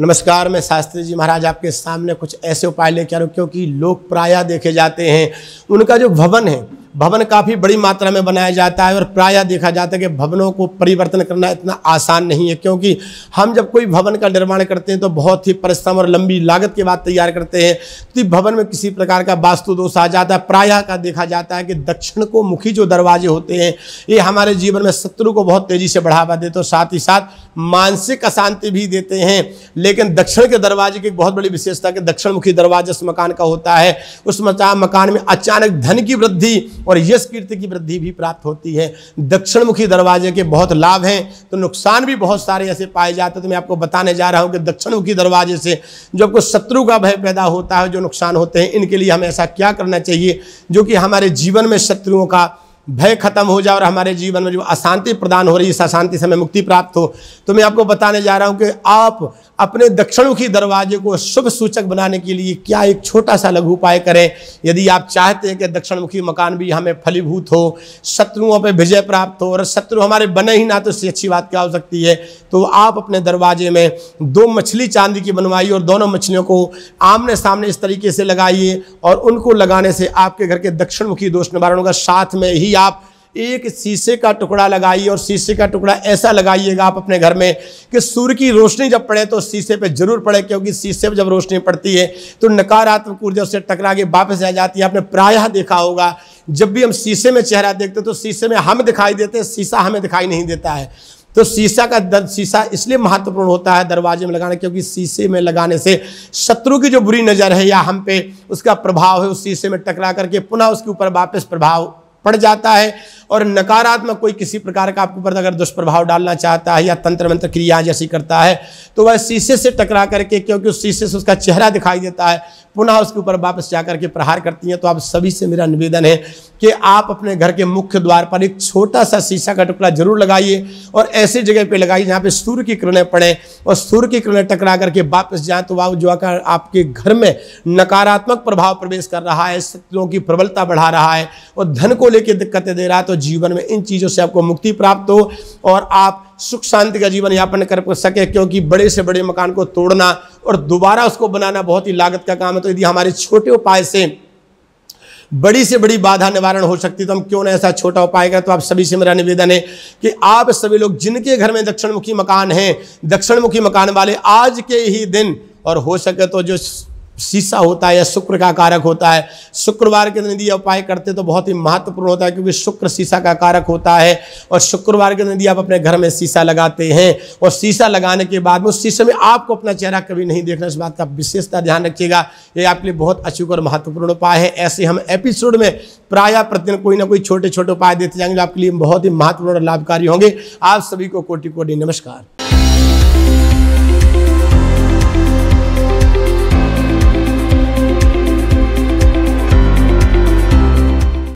नमस्कार मैं शास्त्री जी महाराज आपके सामने कुछ ऐसे उपाय लेकर क्योंकि लोग प्रायः देखे जाते हैं उनका जो भवन है भवन काफ़ी बड़ी मात्रा में बनाया जाता है और प्रायः देखा जाता है कि भवनों को परिवर्तन करना इतना आसान नहीं है क्योंकि हम जब कोई भवन का निर्माण करते हैं तो बहुत ही परिश्रम और लंबी लागत के बाद तैयार करते हैं तो भवन में किसी प्रकार का वास्तु दोष आ जाता है प्रायः का देखा जाता है कि दक्षिण को मुखी जो दरवाजे होते हैं ये हमारे जीवन में शत्रु को बहुत तेज़ी से बढ़ावा देते और साथ ही साथ मानसिक अशांति भी देते हैं लेकिन दक्षिण के दरवाजे की बहुत बड़ी विशेषता कि दक्षिण मुखी दरवाजा उस मकान का होता है उस मकान में अचानक धन की वृद्धि और यश कीर्ति की वृद्धि भी प्राप्त होती है दक्षिणमुखी दरवाजे के बहुत लाभ हैं तो नुकसान भी बहुत सारे ऐसे पाए जाते हैं तो मैं आपको बताने जा रहा हूँ कि दक्षिणमुखी दरवाजे से जो आपको शत्रु का भय पैदा होता है जो नुकसान होते हैं इनके लिए हमें ऐसा क्या करना चाहिए जो कि हमारे जीवन में शत्रुओं का भय खत्म हो जाए और हमारे जीवन में जो अशांति प्रदान हो रही है इस अशांति से हमें मुक्ति प्राप्त हो तो मैं आपको बताने जा रहा हूँ कि आप अपने दक्षिणमुखी दरवाजे को शुभ सूचक बनाने के लिए क्या एक छोटा सा लघु उपाय करें यदि आप चाहते हैं कि दक्षिणमुखी मकान भी हमें फलीभूत हो शत्रुओं पर विजय प्राप्त हो और शत्रु हमारे बने ही ना तो इससे अच्छी बात क्या हो सकती है तो आप अपने दरवाजे में दो मछली चांदी की बनवाइए और दोनों मछलियों को आमने सामने इस तरीके से लगाइए और उनको लगाने से आपके घर के दक्षिणमुखी दोष निवारण होगा साथ में ही आप एक शीशे का टुकड़ा लगाइए और शीशे का टुकड़ा ऐसा लगाइएगा आप अपने घर में कि सूर्य की रोशनी जब पड़े तो शीशे पे जरूर पड़े क्योंकि शीशे पे जब रोशनी पड़ती है तो नकारात्मक ऊर्जा उससे टकरा के वापस आ जाती है आपने प्रायः देखा होगा जब भी हम शीशे में चेहरा देखते हैं तो शीशे में हम दिखाई देते हैं शीशा हमें दिखाई नहीं देता है तो शीशा का दर शीशा इसलिए महत्वपूर्ण होता है दरवाजे में लगाना क्योंकि शीशे में लगाने से शत्रु की जो बुरी नज़र है या हम पे उसका प्रभाव है उस शीशे में टकरा करके पुनः उसके ऊपर वापस प्रभाव पड़ जाता है और नकारात्मक कोई किसी प्रकार का आपके ऊपर अगर दुष्प्रभाव डालना चाहता है या तंत्र मंत्र क्रिया जैसी करता है तो वह शीशे से टकरा करके क्योंकि उस शीशे से उसका चेहरा दिखाई देता है पुनः उसके ऊपर वापस जाकर के प्रहार करती हैं तो आप सभी से मेरा निवेदन है कि आप अपने घर के मुख्य द्वार पर एक छोटा सा शीशा का टुकड़ा जरूर लगाइए और ऐसी जगह पे लगाइए जहाँ पे सूर्य की किरणें पड़े और सूर्य की किरणें टकरा करके वापस जाएँ तो वह जो आकर आपके घर में नकारात्मक प्रभाव प्रवेश कर रहा है शत्रुओं की प्रबलता बढ़ा रहा है और धन को लेकर दिक्कतें दे रहा है तो जीवन में इन चीज़ों से आपको मुक्ति प्राप्त हो और आप सुख शांति का जीवन यापन कर सके क्योंकि बड़े से बड़े मकान को तोड़ना और दोबारा उसको बनाना बहुत ही लागत का काम है तो यदि हमारे छोटे उपाय से बड़ी से बड़ी बाधा निवारण हो सकती तो हम क्यों ना ऐसा छोटा उपाय करें तो आप सभी से मेरा निवेदन है कि आप सभी लोग जिनके घर में दक्षिणमुखी मकान दक्षिण दक्षिणमुखी मकान वाले आज के ही दिन और हो सके तो जो शीशा होता है या शुक्र का कारक होता है शुक्रवार के दिन यदि उपाय करते तो बहुत ही महत्वपूर्ण होता है क्योंकि शुक्र शीशा का कारक होता है और शुक्रवार के दिन यदि आप अपने घर में शीशा लगाते हैं और शीशा लगाने के बाद में उस शीशे में आपको अपना चेहरा कभी नहीं देखना इस बात का विशेषता ध्यान रखिएगा ये आपके लिए बहुत अचूक और महत्वपूर्ण उपाय है ऐसे हम एपिसोड में प्राय प्रतिदिन कोई ना कोई छोटे छोटे उपाय देते जाएंगे आपके लिए बहुत ही महत्वपूर्ण और लाभकारी होंगे आप सभी को कोटि कोटि नमस्कार